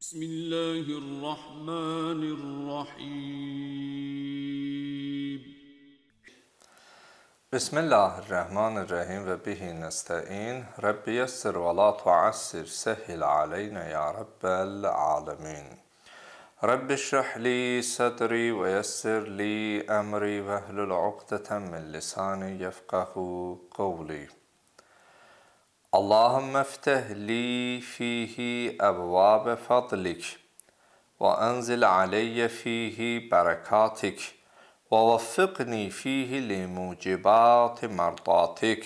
بسم الله الرحمن الرحيم بسم الله الرحمن الرحيم وبه نستعين ربي يسر ولا تعسر سهل علينا يا رب العالمين رب اشرح لي صدري ويسر لي أمري واهلل عقدة من لساني يفقه قولي اللهم افتح لي فيه أبواب فضلك وأنزل علي فيه بركاتك ووفقني فيه لموجبات مرضاتك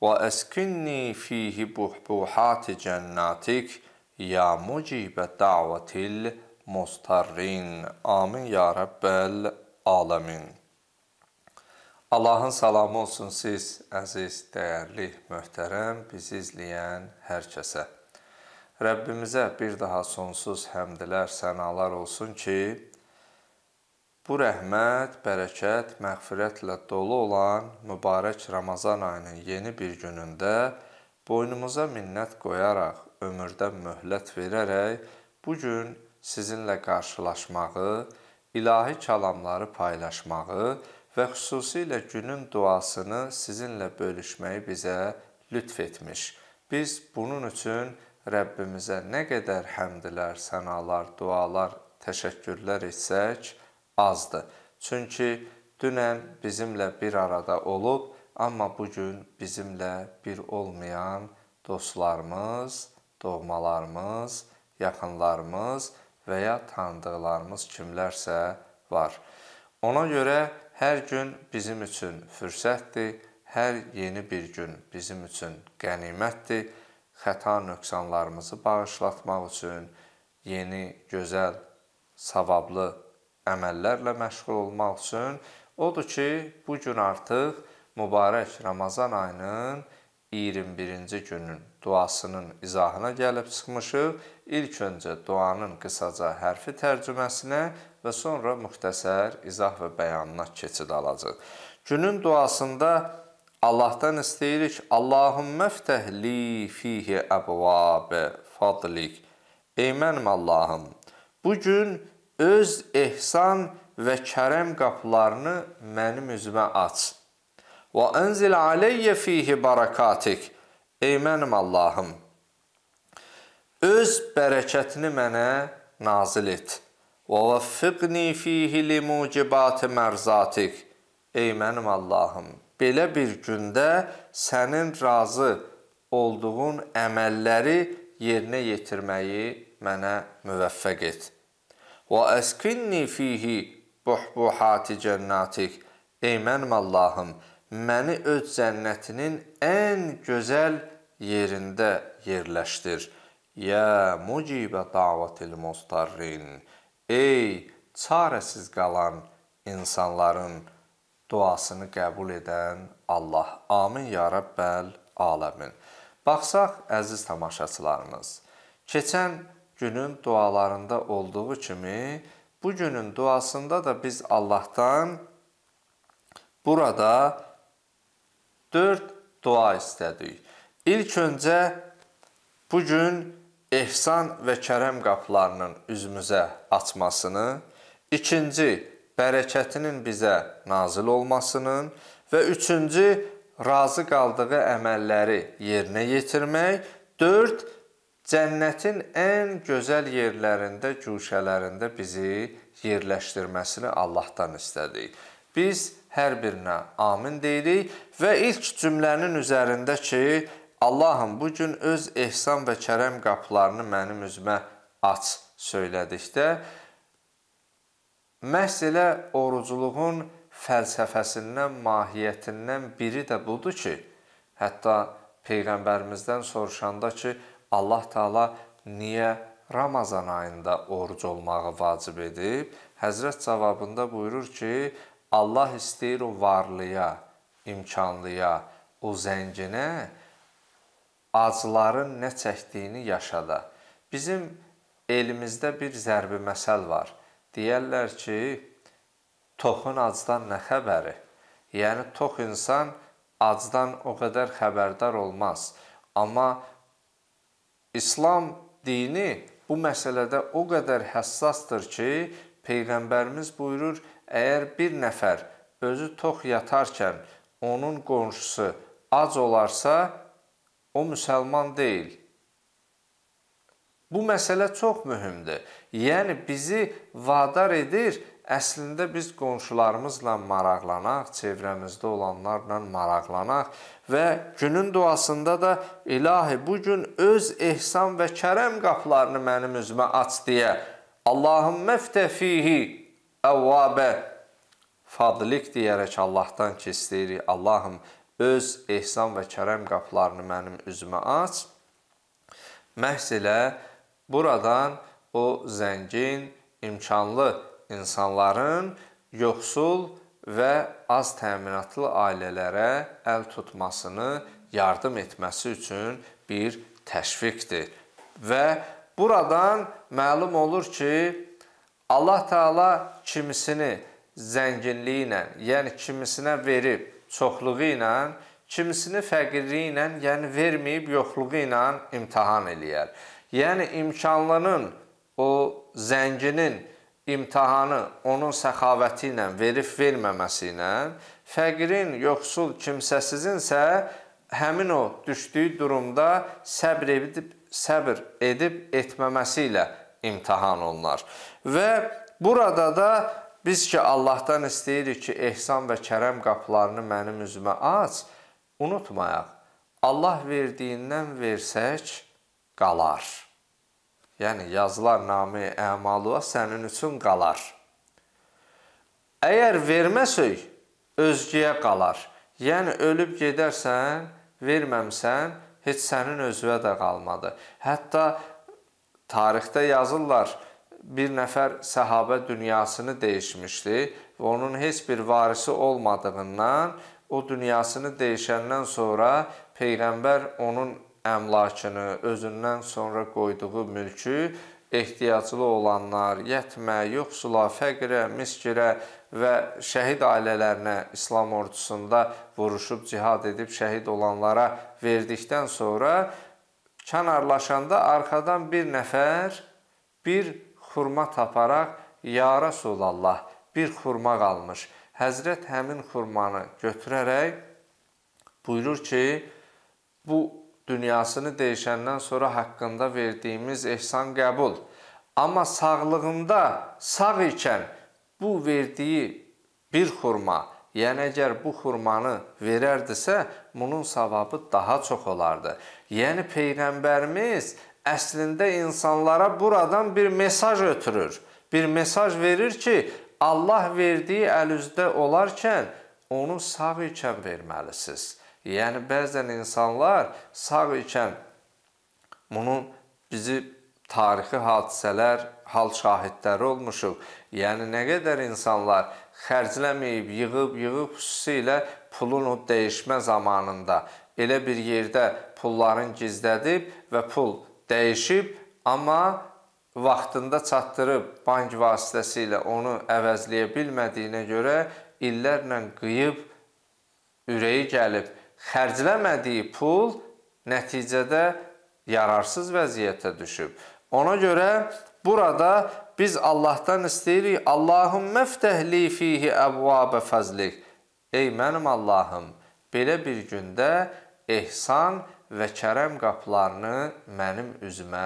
وأسكنني فيه بحبوحات جناتك يا مجيب دعوة المضطرين آمين يا رب العالمين Allahın salamı olsun siz, əziz, dəyərli, möhtərəm, bizi izləyən hər kəsə. Rəbbimizə bir daha sonsuz həmdlər, sənalar olsun ki, bu rəhmət, bərəkət, məğfirətlə dolu olan mübarək Ramazan ayının yeni bir günündə boynumuza minnət qoyaraq, ömürdə möhlət verərək bu gün sizinlə qarşılaşmağı, ilahi kəlamları paylaşmağı və və xüsusilə günün duasını sizinlə bölüşməyi bizə lütf etmiş. Biz bunun üçün Rəbbimizə nə qədər həmdlər, sənalar, dualar, təşəkkürlər etsək azdır. Çünki dünən bizimlə bir arada olub, amma bu gün bizimlə bir olmayan dostlarımız, doğmalarımız, yaxınlarımız və ya tanıdıqlarımız kimlərsə var. Ona görə hər gün bizim üçün fürsətdir, hər yeni bir gün bizim üçün qənimətdir. Xəta nöqsanlarımızı bağışlatmaq üçün yeni, gözəl, savablı əməllərlə məşğul olmaq üçün odur ki, bu gün artıq mübarək Ramazan ayının 21-ci günün duasının izahına gəlib çıxmışıq. İlk öncə duanın qısaca hərfi tərcüməsinə və sonra müxtəsər izah və bəyanına keçid alacağıq. Günün duasında Allahdan istəyirik: "Allahümmə ftəhli fihi əbvabə fadlik." Ey mənim Allahım, bu gün öz ehsan və kərəm qapılarını mənim üzümə aç. Və ənzil aleyyə fihi barakatik. Ey mənim Allahım, öz bərəkətini mənə nazil et. Və vəffiqni fihi li mucibati mərzatik. Ey mənim Allahım, belə bir gündə sənin razı olduğun əməlləri yerinə yetirməyi mənə müvəffəq et. Və əskinni fihi buhbuhati cənnatik. Ey mənim Allahım, məni öz cənnətinin ən gözəl yerində yerləşdir. Ya mucibə davatil mustarrin. Ey çarəsiz qalan insanların duasını qəbul edən Allah. Amin ya Rəbbəl aləmin. Baxsaq əziz tamaşaçılarımız, keçən günün dualarında olduğu kimi bu günün duasında da biz Allahdan burada dörd dua istədik. İlk öncə bu gün ehsan və kərəm qapılarının üzümüzə açmasını, ikinci bərəkətinin bizə nazil olmasının və üçüncü razı qaldığı əməlləri yerinə yetirmək, dörd cənnətin ən gözəl yerlərində, güşələrində bizi yerləşdirməsini Allahdan istədik. Biz hər birinə amin deyirik və ilk cümlənin üzərində ki, Allahım bu gün öz ehsan və kərəm qapılarını mənim üzümə aç söylədikdə məhz elə oruculuğun fəlsəfəsindən, mahiyyətindən biri də budur ki, hətta peyğəmbərimizdən soruşanda ki, Allah Taala niyə Ramazan ayında oruc olmağı vacib edib? Həzrət cavabında buyurur ki, Allah istəyir o varlıya, imkanlıya, o zənginə acıların nə çəkdiyini yaşada. Bizim elimizdə bir zərbi məsəl var. Deyərlər ki, toxun acdan nə xəbəri? Yəni tox insan acdan o qədər xəbərdar olmaz. Amma İslam dini bu məsələdə o qədər həssasdır ki, peyğəmbərimiz buyurur: Əgər bir nəfər özü tox yatarkən onun qonşusu ac olarsa, o müsəlman deyil. Bu məsələ çox mühümdür. Yəni bizi vadar edir, əslində biz qonşularımızla maraqlanaq, çevrəmizdə olanlarla maraqlanaq və günün duasında da İlahi bu gün öz ehsan və kərəm qapılarını mənim üzümə aç deyə Allahümmə ftəfihi əvvabə fadlik deyərək Allahdan ki, istəyirik, Allahım, öz ehsan və kərəm qaplarını mənim üzümə aç. Məhz elə buradan o zəngin, imkanlı insanların yoxsul və az təminatlı ailələrə əl tutmasını yardım etməsi üçün bir təşviqdir. Və buradan məlum olur ki, Allah Taala kimisini zənginliyi ilə, yəni kimisinə verib çoxluğu ilə, kimisini fəqirliyi ilə, yəni verməyib yoxluğu ilə imtahan eləyər. Yəni imkanlının o zənginin imtahanı onun səxavəti ilə verib verməməsi ilə, fəqirin, yoxsul, kimsəsizin isə həmin o düşdüyü durumda səbr edib səbr edib etməməsi ilə imtahan olunar. Və burada da biz ki Allahdan istəyirik ki, ehsan və kərəm qapılarını mənim üzümə aç, unutmayaq. Allah verdiyindən versək qalar. Yəni yazılar namı əmalı sənin üçün qalar. Əgər verməsək, özgəyə qalar. Yəni ölüb gedərsən, verməmsən, heç sənin özünə də qalmadı. Hətta tarixdə yazırlar, bir nəfər səhabə dünyasını dəyişmişdi və onun heç bir varisi olmadığından o dünyasını dəyişəndən sonra peyğəmbər onun əmlakını özündən sonra qoyduğu mülkü ehtiyaclı olanlar, yətmə, yoxsula, fəqirə, miskirə və şəhid ailələrinə İslam ordusunda vuruşub cihad edib şəhid olanlara verdikdən sonra kənarlaşanda arxadan bir nəfər bir xurma taparaq, ya Rasulallah, bir xurma qalmış. Həzrət həmin xurmanı götürərək buyurur ki, bu dünyasını dəyişəndən sonra haqqında verdiyimiz ehsan qəbul. Amma sağlığında sağ ikən bu verdiyi bir xurma, yəni əgər bu xurmanı verərdisə, bunun savabı daha çox olardı. Yəni Peyğəmbərimiz əslində insanlara buradan bir mesaj ötürür. Bir mesaj verir ki, Allah verdiyi əl üzdə olarkən onu sağ ikən verməlisiniz. Yəni bəzən insanlar sağ ikən bunun bizi tarixi hadisələr, hal şahidləri olmuşuq. Yəni nə qədər insanlar xərcləməyib, yığıb, yığıb xüsusilə pulun o dəyişmə zamanında elə bir yerdə pulların gizlədib və pul dəyişib, amma vaxtında çatdırıb bank vasitəsilə onu əvəzləyə bilmədiyinə görə illərlə qıyıb ürəyi gəlib xərcləmədiyi pul nəticədə yararsız vəziyyətə düşüb. Ona görə burada biz Allahdan istəyirik: "Allahummə ftəhli fihi əbvabə fəzlik." Ey mənim Allahım, belə bir gündə ehsan və kərəm qaplarını mənim üzümə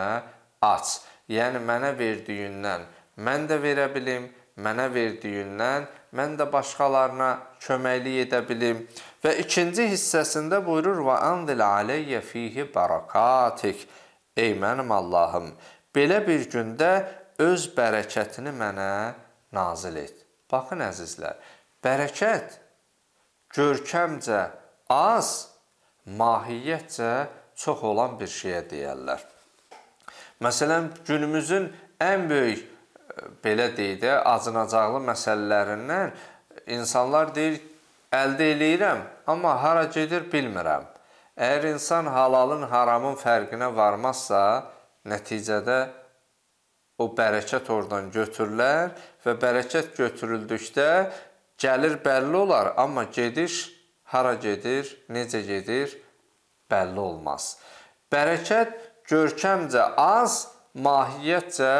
aç. Yəni mənə verdiyindən mən də verə bilim, mənə verdiyindən mən də başqalarına köməklik edə bilim. Və ikinci hissəsində buyurur: "Və anzil aleyyə fihi barakatik." Ey mənim Allahım, belə bir gündə öz bərəkətini mənə nazil et. Baxın əzizlər, bərəkət görkəmcə az mahiyyətcə çox olan bir şeyə deyərlər. Məsələn, günümüzün ən böyük e, belə deyək də, acınacaqlı məsələlərindən insanlar deyir, əldə eləyirəm, amma hara gedir bilmirəm. Əgər insan halalın, haramın fərqinə varmazsa, nəticədə o bərəkət oradan götürülər və bərəkət götürüldükdə gəlir bəlli olar, amma gediş hara gedir, necə gedir bəlli olmaz. Bərəkət görkəmcə az, mahiyyətcə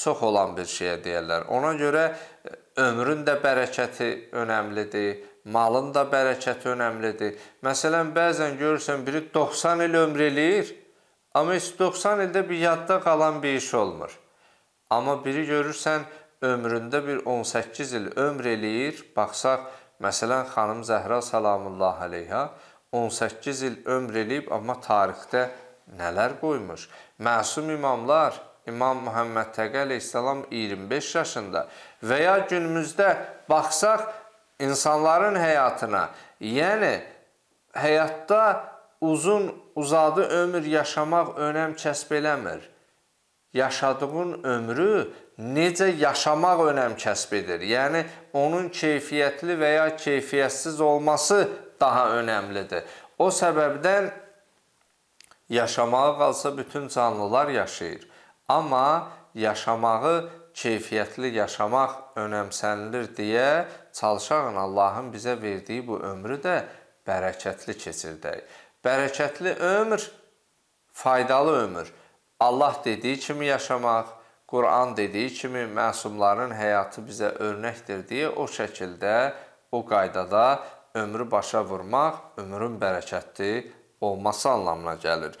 çox olan bir şeyə deyirlər. Ona görə e, ömrün də bərəkəti önəmlidir, malın da bərəkəti önəmlidir. Məsələn, bəzən görürsən biri 90 il ömr eləyir, amma heç 90 ildə bir yadda qalan bir iş olmur. Amma biri görürsən ömründə bir 18 il ömr eləyir, baxsaq Məsələn, xanım Zəhra salamullah əleyhə 18 il ömr eləyib, amma tarixdə nələr qoymuş. Məsum imamlar İmam Məhəmməd Təqi əleyhissalam 25 yaşında və ya günümüzdə baxsaq insanların həyatına, yəni həyatda uzun uzadı ömür yaşamaq önəm kəsb eləmir yaşadığın ömrü necə yaşamaq önəm kəsb edir. Yəni, onun keyfiyyətli və ya keyfiyyətsiz olması daha önəmlidir. O səbəbdən yaşamağa qalsa bütün canlılar yaşayır. Amma yaşamağı keyfiyyətli yaşamaq önəmsənilir deyə çalışağın Allahın bizə verdiyi bu ömrü də bərəkətli keçirdək. Bərəkətli ömr, faydalı ömr. Allah dediyi kimi yaşamaq, Quran dediyi kimi məsumların həyatı bizə örnəkdir deyə o şəkildə, o qaydada ömrü başa vurmaq, ömrün bərəkətli olması anlamına gəlir.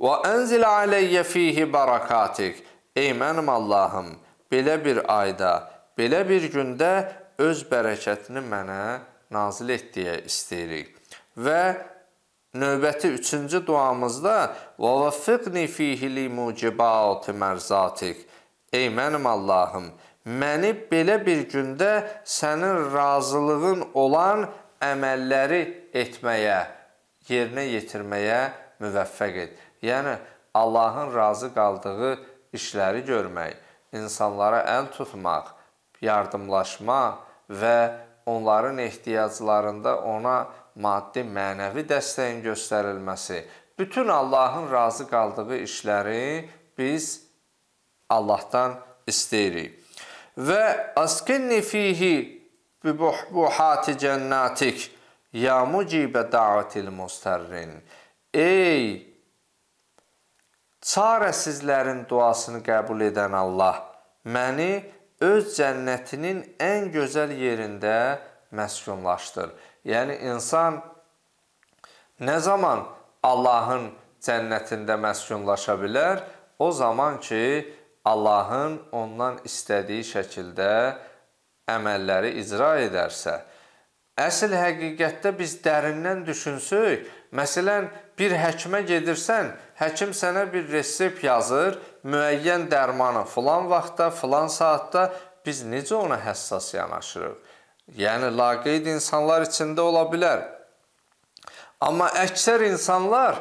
Və ənzil aleyyə fihi barakatik. Ey mənim Allahım, belə bir ayda, belə bir gündə öz bərəkətini mənə nazil et deyə istəyirik. Və Növbəti üçüncü duamızda "Və vəffiqni fihi li mucibati mərzatik" Ey mənim Allahım, məni belə bir gündə sənin razılığın olan əməlləri etməyə, yerinə yetirməyə müvəffəq et. Yəni Allahın razı qaldığı işləri görmək, insanlara əl tutmaq, yardımlaşma və onların ehtiyaclarında ona maddi, mənəvi dəstəyin göstərilməsi, bütün Allahın razı qaldığı işləri biz Allahdan istəyirik. Və askinni fihi bibuhati cənnatik ya mucibə da'atil mustərrin. Ey çarəsizlərin duasını qəbul edən Allah, məni öz cənnətinin ən gözəl yerində məskunlaşdır. Yəni insan nə zaman Allahın cənnətində məskunlaşa bilər? O zaman ki, Allahın ondan istədiyi şəkildə əməlləri icra edərsə. Əsl həqiqətdə biz dərindən düşünsək, məsələn, bir həkimə gedirsən, həkim sənə bir resept yazır, müəyyən dərmanı filan vaxtda, filan saatda biz necə ona həssas yanaşırıq? Yəni laqeyd insanlar içində ola bilər. Amma əksər insanlar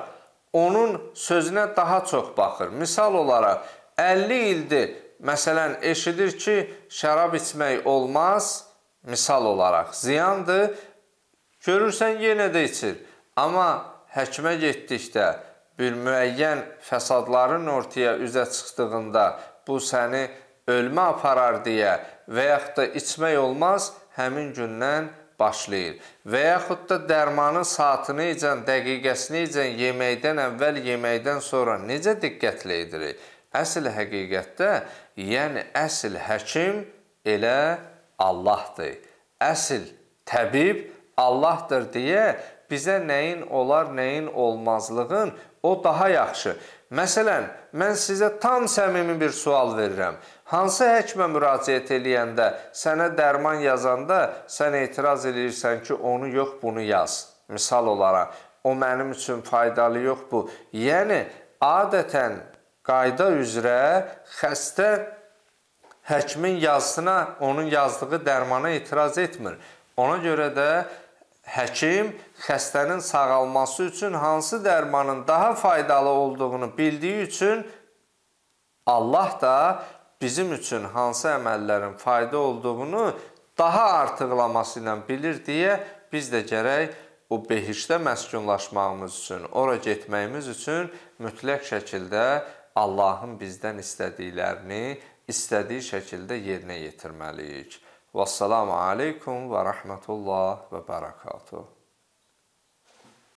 onun sözünə daha çox baxır. Misal olaraq 50 ildir məsələn eşidir ki, şərab içmək olmaz, misal olaraq ziyandır. Görürsən yenə də içir. Amma həkimə getdikdə bir müəyyən fəsadların ortaya üzə çıxdığında bu səni ölmə aparar deyə və yaxud da içmək olmaz, həmin gündən başlayır. Və yaxud da dərmanın saatını necən, dəqiqəsini necən yeməkdən əvvəl, yeməkdən sonra necə diqqətli edirik? Əsl həqiqətdə, yəni əsl həkim elə Allahdır. Əsl təbib Allahdır deyə bizə nəyin olar, nəyin olmazlığın o daha yaxşı. Məsələn, mən sizə tam səmimi bir sual verirəm. Hansı həkimə müraciət eləyəndə, sənə dərman yazanda sən etiraz eləyirsən ki, onu yox, bunu yaz. Misal olaraq, o mənim üçün faydalı yox bu. Yəni adətən qayda üzrə xəstə həkimin yazısına, onun yazdığı dərmana etiraz etmir. Ona görə də Həkim xəstənin sağalması üçün hansı dərmanın daha faydalı olduğunu bildiyi üçün Allah da bizim üçün hansı əməllərin fayda olduğunu daha artıqlaması ilə bilir deyə biz də gərək o behişdə məskunlaşmağımız üçün, ora getməyimiz üçün mütləq şəkildə Allahın bizdən istədiklərini istədiyi şəkildə yerinə yetirməliyik. Və salamu aleykum və rəhmətullah və bərəkatuhu.